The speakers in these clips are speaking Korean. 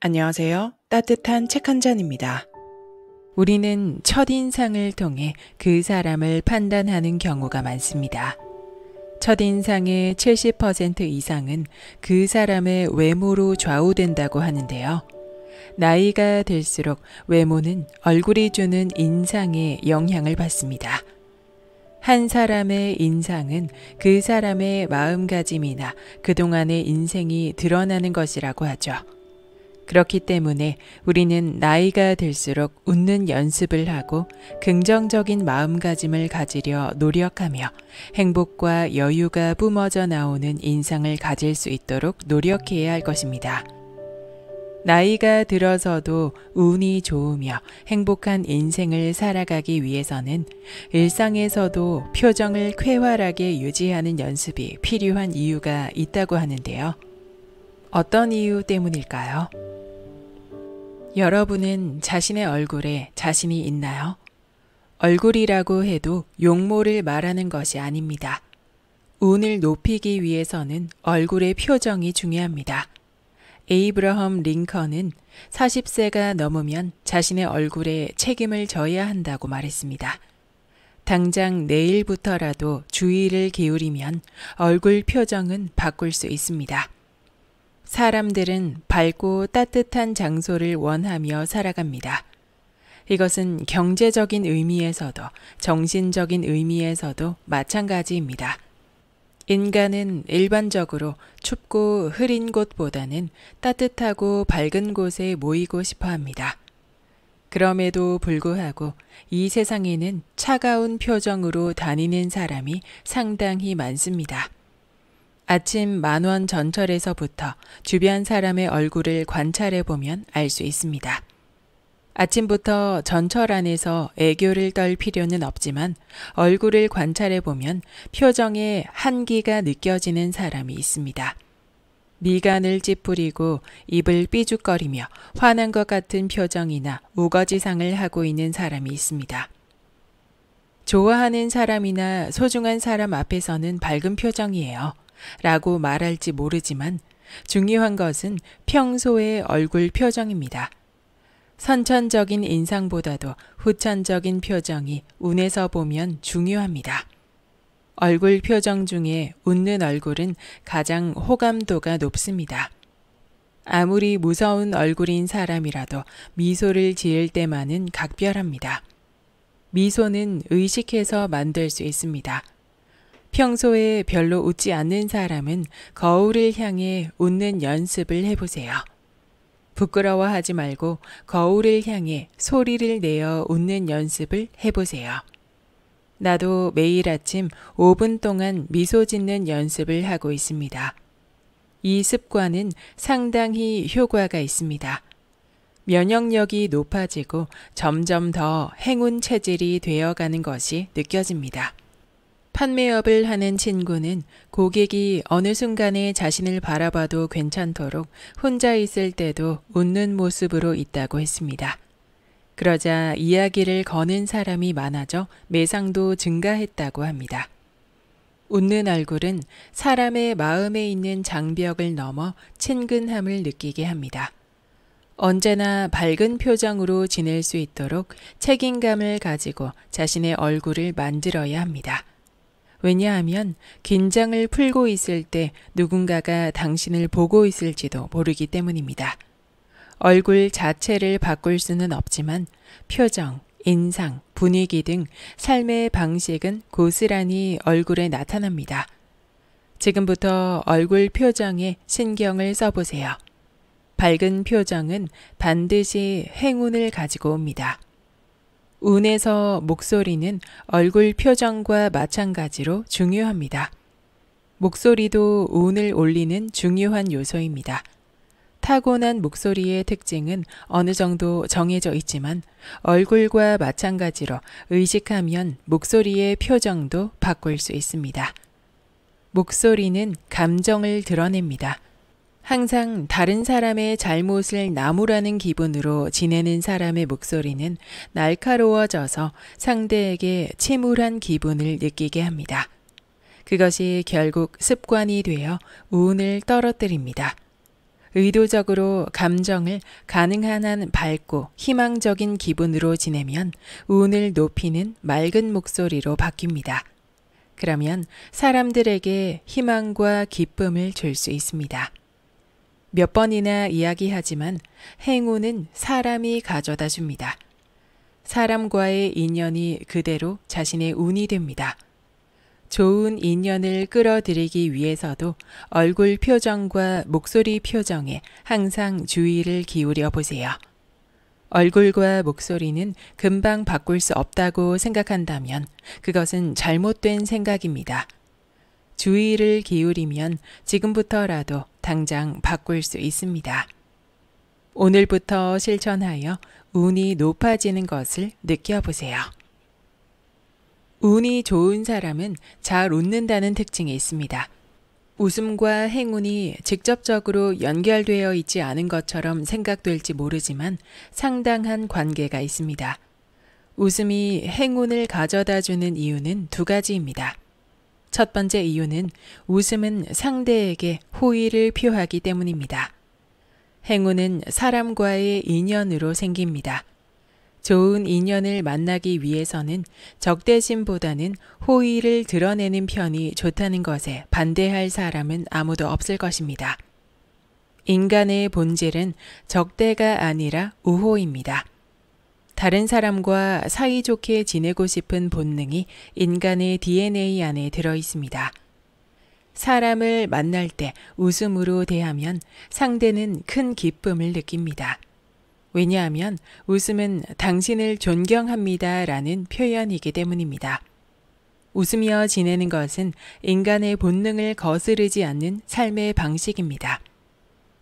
안녕하세요. 따뜻한 책 한 잔입니다. 우리는 첫인상을 통해 그 사람을 판단하는 경우가 많습니다. 첫인상의 70% 이상은 그 사람의 외모로 좌우된다고 하는데요. 나이가 들수록 외모는 얼굴이 주는 인상에 영향을 받습니다. 한 사람의 인상은 그 사람의 마음가짐이나 그동안의 인생이 드러나는 것이라고 하죠. 그렇기 때문에 우리는 나이가 들수록 웃는 연습을 하고 긍정적인 마음가짐을 가지려 노력하며 행복과 여유가 뿜어져 나오는 인상을 가질 수 있도록 노력해야 할 것입니다. 나이가 들어서도 운이 좋으며 행복한 인생을 살아가기 위해서는 일상에서도 표정을 쾌활하게 유지하는 연습이 필요한 이유가 있다고 하는데요. 어떤 이유 때문일까요? 여러분은 자신의 얼굴에 자신이 있나요? 얼굴이라고 해도 용모를 말하는 것이 아닙니다. 운을 높이기 위해서는 얼굴의 표정이 중요합니다. 에이브러험 링컨은 40세가 넘으면 자신의 얼굴에 책임을 져야 한다고 말했습니다. 당장 내일부터라도 주의를 기울이면 얼굴 표정은 바꿀 수 있습니다. 사람들은 밝고 따뜻한 장소를 원하며 살아갑니다. 이것은 경제적인 의미에서도 정신적인 의미에서도 마찬가지입니다. 인간은 일반적으로 춥고 흐린 곳보다는 따뜻하고 밝은 곳에 모이고 싶어 합니다. 그럼에도 불구하고 이 세상에는 차가운 표정으로 다니는 사람이 상당히 많습니다. 아침 만원 전철에서부터 주변 사람의 얼굴을 관찰해 보면 알 수 있습니다. 아침부터 전철 안에서 애교를 떨 필요는 없지만 얼굴을 관찰해 보면 표정에 한기가 느껴지는 사람이 있습니다. 미간을 찌푸리고 입을 삐죽거리며 화난 것 같은 표정이나 우거지상을 하고 있는 사람이 있습니다. 좋아하는 사람이나 소중한 사람 앞에서는 밝은 표정이에요. 라고 말할지 모르지만 중요한 것은 평소의 얼굴 표정입니다. 선천적인 인상보다도 후천적인 표정이 운에서 보면 중요합니다. 얼굴 표정 중에 웃는 얼굴은 가장 호감도가 높습니다. 아무리 무서운 얼굴인 사람이라도 미소를 지을 때만은 각별합니다. 미소는 의식해서 만들 수 있습니다. 평소에 별로 웃지 않는 사람은 거울을 향해 웃는 연습을 해보세요. 부끄러워하지 말고 거울을 향해 소리를 내어 웃는 연습을 해보세요. 나도 매일 아침 5분 동안 미소 짓는 연습을 하고 있습니다. 이 습관은 상당히 효과가 있습니다. 면역력이 높아지고 점점 더 행운 체질이 되어가는 것이 느껴집니다. 판매업을 하는 친구는 고객이 어느 순간에 자신을 바라봐도 괜찮도록 혼자 있을 때도 웃는 모습으로 있다고 했습니다. 그러자 이야기를 거는 사람이 많아져 매상도 증가했다고 합니다. 웃는 얼굴은 사람의 마음에 있는 장벽을 넘어 친근함을 느끼게 합니다. 언제나 밝은 표정으로 지낼 수 있도록 책임감을 가지고 자신의 얼굴을 만들어야 합니다. 왜냐하면 긴장을 풀고 있을 때 누군가가 당신을 보고 있을지도 모르기 때문입니다. 얼굴 자체를 바꿀 수는 없지만 표정, 인상, 분위기 등 삶의 방식은 고스란히 얼굴에 나타납니다. 지금부터 얼굴 표정에 신경을 써보세요. 밝은 표정은 반드시 행운을 가지고 옵니다. 운에서 목소리는 얼굴 표정과 마찬가지로 중요합니다. 목소리도 운을 올리는 중요한 요소입니다. 타고난 목소리의 특징은 어느 정도 정해져 있지만 얼굴과 마찬가지로 의식하면 목소리의 표정도 바꿀 수 있습니다. 목소리는 감정을 드러냅니다. 항상 다른 사람의 잘못을 나무라는 기분으로 지내는 사람의 목소리는 날카로워져서 상대에게 침울한 기분을 느끼게 합니다. 그것이 결국 습관이 되어 운을 떨어뜨립니다. 의도적으로 감정을 가능한 한 밝고 희망적인 기분으로 지내면 운을 높이는 맑은 목소리로 바뀝니다. 그러면 사람들에게 희망과 기쁨을 줄 수 있습니다. 몇 번이나 이야기하지만 행운은 사람이 가져다 줍니다. 사람과의 인연이 그대로 자신의 운이 됩니다. 좋은 인연을 끌어들이기 위해서도 얼굴 표정과 목소리 표정에 항상 주의를 기울여 보세요. 얼굴과 목소리는 금방 바꿀 수 없다고 생각한다면 그것은 잘못된 생각입니다. 주의를 기울이면 지금부터라도 당장 바꿀 수 있습니다. 오늘부터 실천하여 운이 높아지는 것을 느껴보세요. 운이 좋은 사람은 잘 웃는다는 특징이 있습니다. 웃음과 행운이 직접적으로 연결되어 있지 않은 것처럼 생각될지 모르지만 상당한 관계가 있습니다. 웃음이 행운을 가져다 주는 이유는 두 가지입니다. 첫 번째 이유는 웃음은 상대에게 호의를 표하기 때문입니다. 행운은 사람과의 인연으로 생깁니다. 좋은 인연을 만나기 위해서는 적대심보다는 호의를 드러내는 편이 좋다는 것에 반대할 사람은 아무도 없을 것입니다. 인간의 본질은 적대가 아니라 우호입니다. 다른 사람과 사이좋게 지내고 싶은 본능이 인간의 DNA 안에 들어 있습니다. 사람을 만날 때 웃음으로 대하면 상대는 큰 기쁨을 느낍니다. 왜냐하면 웃음은 당신을 존경합니다 라는 표현이기 때문입니다. 웃으며 지내는 것은 인간의 본능을 거스르지 않는 삶의 방식입니다.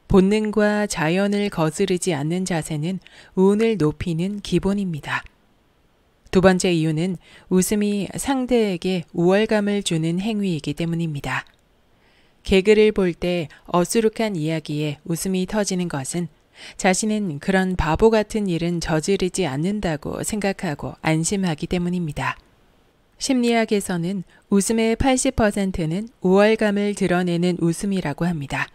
본능과 자연을 거스르지 않는 자세는 운을 높이는 기본입니다. 두 번째 이유는 웃음이 상대에게 우월감을 주는 행위이기 때문입니다. 개그를 볼 때 어수룩한 이야기에 웃음이 터지는 것은 자신은 그런 바보 같은 일은 저지르지 않는다고 생각하고 안심하기 때문입니다. 심리학에서는 웃음의 80%는 우월감을 드러내는 웃음이라고 합니다.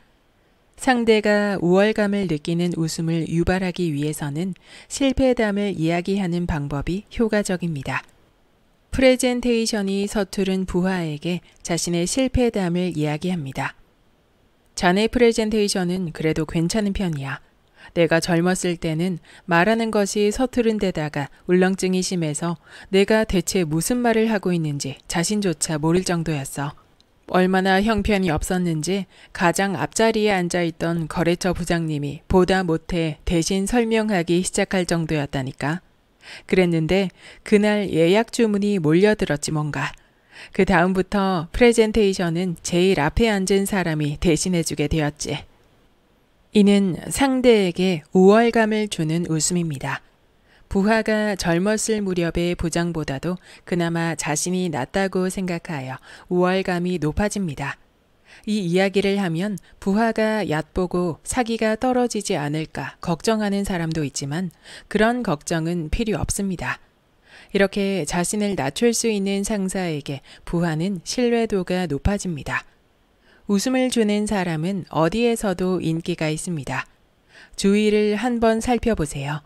상대가 우월감을 느끼는 웃음을 유발하기 위해서는 실패담을 이야기하는 방법이 효과적입니다. 프레젠테이션이 서투른 부하에게 자신의 실패담을 이야기합니다. 자네 프레젠테이션은 그래도 괜찮은 편이야. 내가 젊었을 때는 말하는 것이 서투른 데다가 울렁증이 심해서 내가 대체 무슨 말을 하고 있는지 자신조차 모를 정도였어. 얼마나 형편이 없었는지 가장 앞자리에 앉아 있던 거래처 부장님이 보다 못해 대신 설명하기 시작할 정도였다니까. 그랬는데 그날 예약 주문이 몰려들었지 뭔가. 그 다음부터 프레젠테이션은 제일 앞에 앉은 사람이 대신해주게 되었지. 이는 상대에게 우월감을 주는 웃음입니다. 부하가 젊었을 무렵의 부장보다도 그나마 자신이 낫다고 생각하여 우월감이 높아집니다. 이 이야기를 하면 부하가 얕보고 사기가 떨어지지 않을까 걱정하는 사람도 있지만 그런 걱정은 필요 없습니다. 이렇게 자신을 낮출 수 있는 상사에게 부하는 신뢰도가 높아집니다. 웃음을 주는 사람은 어디에서도 인기가 있습니다. 주위를 한번 살펴보세요.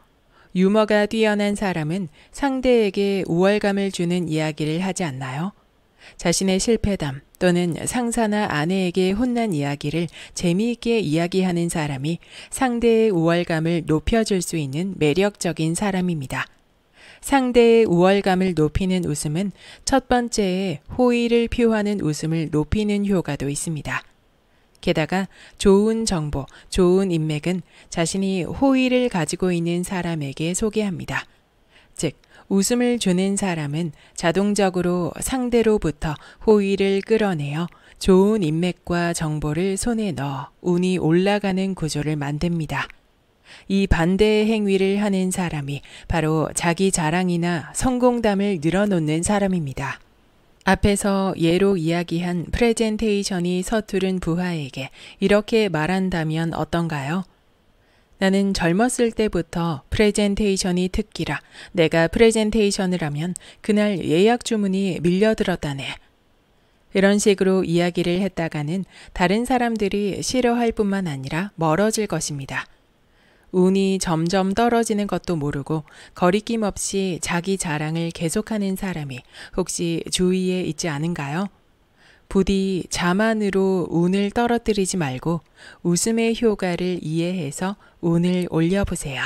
유머가 뛰어난 사람은 상대에게 우월감을 주는 이야기를 하지 않나요? 자신의 실패담 또는 상사나 아내에게 혼난 이야기를 재미있게 이야기하는 사람이 상대의 우월감을 높여줄 수 있는 매력적인 사람입니다. 상대의 우월감을 높이는 웃음은 첫 번째에 호의를 표하는 웃음을 높이는 효과도 있습니다. 게다가 좋은 정보, 좋은 인맥은 자신이 호의를 가지고 있는 사람에게 소개합니다. 즉, 웃음을 주는 사람은 자동적으로 상대로부터 호의를 끌어내어 좋은 인맥과 정보를 손에 넣어 운이 올라가는 구조를 만듭니다. 이 반대의 행위를 하는 사람이 바로 자기 자랑이나 성공담을 늘어놓는 사람입니다. 앞에서 예로 이야기한 프레젠테이션이 서투른 부하에게 이렇게 말한다면 어떤가요? 나는 젊었을 때부터 프레젠테이션이 특기라 내가 프레젠테이션을 하면 그날 예약 주문이 밀려들었다네. 이런 식으로 이야기를 했다가는 다른 사람들이 싫어할 뿐만 아니라 멀어질 것입니다. 운이 점점 떨어지는 것도 모르고 거리낌 없이 자기 자랑을 계속하는 사람이 혹시 주위에 있지 않은가요? 부디 자만으로 운을 떨어뜨리지 말고 웃음의 효과를 이해해서 운을 올려보세요.